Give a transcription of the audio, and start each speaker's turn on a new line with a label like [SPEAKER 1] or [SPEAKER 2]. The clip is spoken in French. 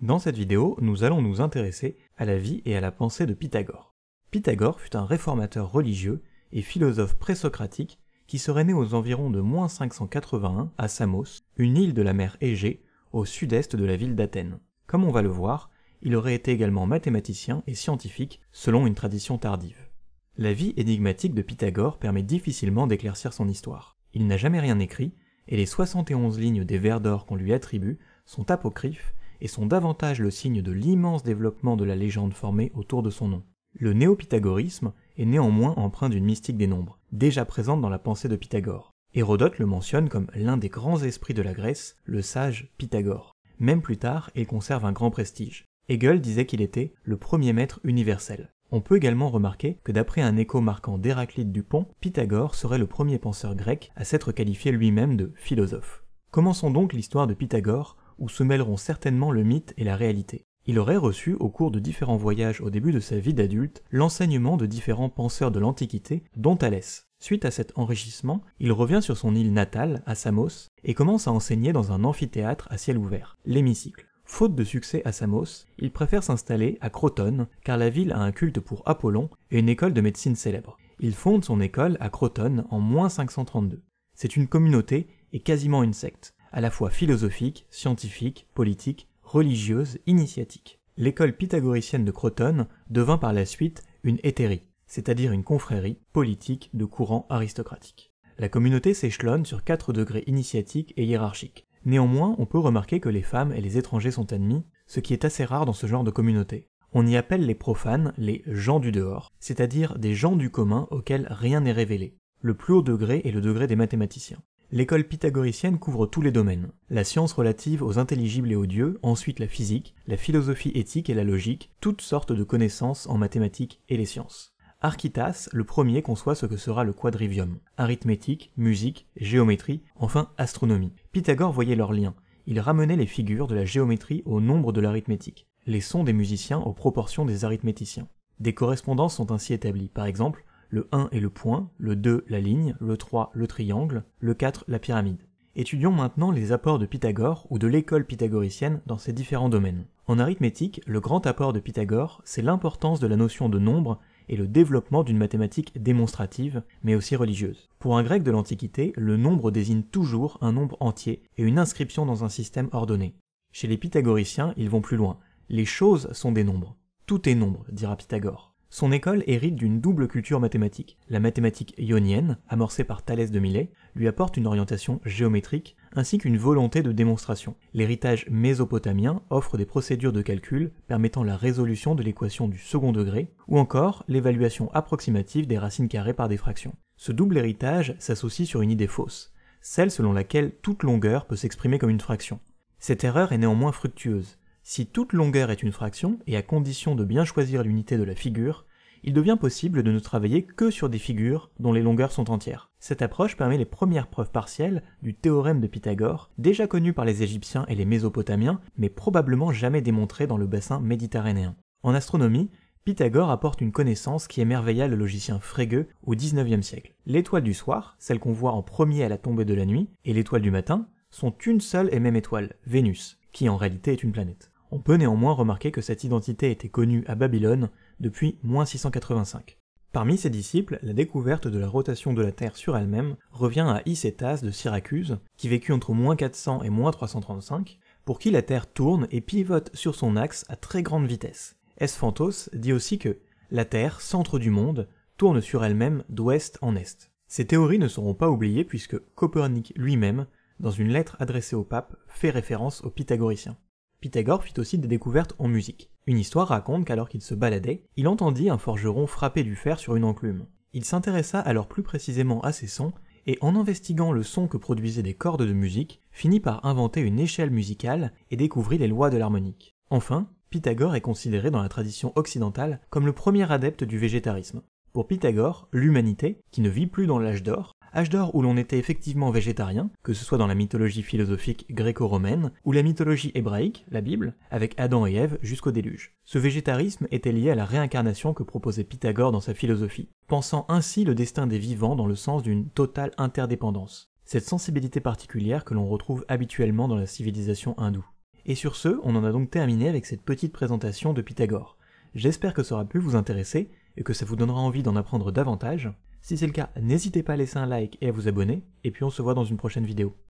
[SPEAKER 1] Dans cette vidéo, nous allons nous intéresser à la vie et à la pensée de Pythagore. Pythagore fut un réformateur religieux et philosophe présocratique qui serait né aux environs de 581 à Samos, une île de la mer Égée, au sud-est de la ville d'Athènes. Comme on va le voir, il aurait été également mathématicien et scientifique, selon une tradition tardive. La vie énigmatique de Pythagore permet difficilement d'éclaircir son histoire il n'a jamais rien écrit, et les 71 lignes des vers d'or qu'on lui attribue sont apocryphes et sont davantage le signe de l'immense développement de la légende formée autour de son nom. Le néopythagorisme est néanmoins empreint d'une mystique des nombres, déjà présente dans la pensée de Pythagore. Hérodote le mentionne comme l'un des grands esprits de la Grèce, le sage Pythagore. Même plus tard, il conserve un grand prestige. Hegel disait qu'il était le premier maître universel. On peut également remarquer que d'après un écho marquant d'Héraclite du Pont, Pythagore serait le premier penseur grec à s'être qualifié lui-même de philosophe. Commençons donc l'histoire de Pythagore, où se mêleront certainement le mythe et la réalité. Il aurait reçu, au cours de différents voyages au début de sa vie d'adulte, l'enseignement de différents penseurs de l'Antiquité, dont Thalès. Suite à cet enrichissement, il revient sur son île natale, à Samos, et commence à enseigner dans un amphithéâtre à ciel ouvert, l'hémicycle. Faute de succès à Samos, il préfère s'installer à Crotone, car la ville a un culte pour Apollon et une école de médecine célèbre. Il fonde son école à Crotone en 532. C'est une communauté et quasiment une secte, à la fois philosophique, scientifique, politique, religieuse, initiatique. L'école pythagoricienne de Crotone devint par la suite une hétérie, c'est-à-dire une confrérie politique de courant aristocratique. La communauté s'échelonne sur quatre degrés initiatiques et hiérarchiques, Néanmoins, on peut remarquer que les femmes et les étrangers sont admis, ce qui est assez rare dans ce genre de communauté. On y appelle les profanes les gens du dehors, c'est-à-dire des gens du commun auxquels rien n'est révélé. Le plus haut degré est le degré des mathématiciens. L'école pythagoricienne couvre tous les domaines. La science relative aux intelligibles et aux dieux, ensuite la physique, la philosophie éthique et la logique, toutes sortes de connaissances en mathématiques et les sciences. Architas, le premier, conçoit ce que sera le quadrivium. Arithmétique, musique, géométrie, enfin astronomie. Pythagore voyait leurs liens. Il ramenait les figures de la géométrie au nombre de l'arithmétique, les sons des musiciens aux proportions des arithméticiens. Des correspondances sont ainsi établies, par exemple, le 1 est le point, le 2 la ligne, le 3 le triangle, le 4 la pyramide. Étudions maintenant les apports de Pythagore ou de l'école pythagoricienne dans ces différents domaines. En arithmétique, le grand apport de Pythagore, c'est l'importance de la notion de nombre et le développement d'une mathématique démonstrative, mais aussi religieuse. Pour un grec de l'Antiquité, le nombre désigne toujours un nombre entier et une inscription dans un système ordonné. Chez les pythagoriciens, ils vont plus loin. Les choses sont des nombres. Tout est nombre, dira Pythagore. Son école hérite d'une double culture mathématique. La mathématique ionienne, amorcée par Thalès de Millet, lui apporte une orientation géométrique ainsi qu'une volonté de démonstration. L'héritage mésopotamien offre des procédures de calcul permettant la résolution de l'équation du second degré ou encore l'évaluation approximative des racines carrées par des fractions. Ce double héritage s'associe sur une idée fausse, celle selon laquelle toute longueur peut s'exprimer comme une fraction. Cette erreur est néanmoins fructueuse, si toute longueur est une fraction, et à condition de bien choisir l'unité de la figure, il devient possible de ne travailler que sur des figures dont les longueurs sont entières. Cette approche permet les premières preuves partielles du théorème de Pythagore, déjà connu par les Égyptiens et les Mésopotamiens, mais probablement jamais démontré dans le bassin méditerranéen. En astronomie, Pythagore apporte une connaissance qui émerveilla le logicien Frege au XIXe siècle. L'étoile du soir, celle qu'on voit en premier à la tombée de la nuit, et l'étoile du matin sont une seule et même étoile, Vénus, qui en réalité est une planète. On peut néanmoins remarquer que cette identité était connue à Babylone depuis moins 685. Parmi ses disciples, la découverte de la rotation de la Terre sur elle-même revient à Icétas de Syracuse, qui vécut entre moins 400 et moins 335, pour qui la Terre tourne et pivote sur son axe à très grande vitesse. Esphantos dit aussi que la Terre, centre du monde, tourne sur elle-même d'ouest en est. Ces théories ne seront pas oubliées puisque Copernic lui-même, dans une lettre adressée au pape, fait référence aux pythagoriciens. Pythagore fit aussi des découvertes en musique. Une histoire raconte qu'alors qu'il se baladait, il entendit un forgeron frapper du fer sur une enclume. Il s'intéressa alors plus précisément à ces sons, et en investiguant le son que produisaient des cordes de musique, finit par inventer une échelle musicale et découvrit les lois de l'harmonique. Enfin, Pythagore est considéré dans la tradition occidentale comme le premier adepte du végétarisme. Pour Pythagore, l'humanité, qui ne vit plus dans l'âge d'or, âge d'or où l'on était effectivement végétarien, que ce soit dans la mythologie philosophique gréco-romaine ou la mythologie hébraïque, la Bible, avec Adam et Ève jusqu'au déluge. Ce végétarisme était lié à la réincarnation que proposait Pythagore dans sa philosophie, pensant ainsi le destin des vivants dans le sens d'une totale interdépendance. Cette sensibilité particulière que l'on retrouve habituellement dans la civilisation hindoue. Et sur ce, on en a donc terminé avec cette petite présentation de Pythagore. J'espère que ça aura pu vous intéresser et que ça vous donnera envie d'en apprendre davantage, si c'est le cas, n'hésitez pas à laisser un like et à vous abonner, et puis on se voit dans une prochaine vidéo.